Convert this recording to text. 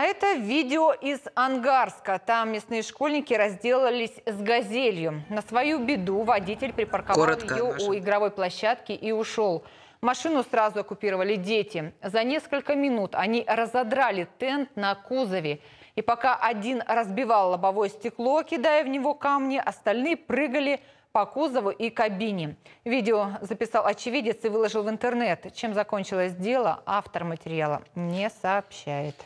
А это видео из Ангарска. Там местные школьники разделались с газелью. На свою беду водитель припарковал Коротко, ее наша. у игровой площадки и ушел. Машину сразу оккупировали дети. За несколько минут они разодрали тент на кузове. И пока один разбивал лобовое стекло, кидая в него камни, остальные прыгали по кузову и кабине. Видео записал очевидец и выложил в интернет. Чем закончилось дело, автор материала не сообщает.